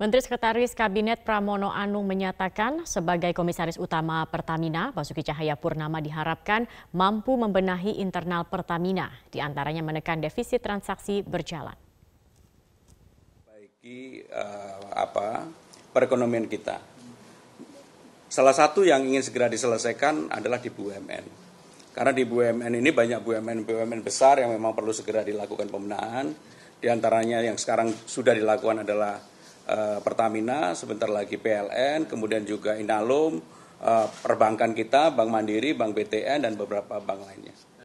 Menteri Sekretaris Kabinet Pramono Anung menyatakan sebagai Komisaris Utama Pertamina, Basuki Cahaya Purnama diharapkan mampu membenahi internal Pertamina, diantaranya menekan defisit transaksi berjalan. Baiki uh, apa perekonomian kita. Salah satu yang ingin segera diselesaikan adalah di BUMN. Karena di BUMN ini banyak BUMN-BUMN besar yang memang perlu segera dilakukan pembenahan. Di antaranya yang sekarang sudah dilakukan adalah Eh, Pertamina, sebentar lagi PLN, kemudian juga Inalum, eh, perbankan kita, Bank Mandiri, Bank BTN, dan beberapa bank lainnya.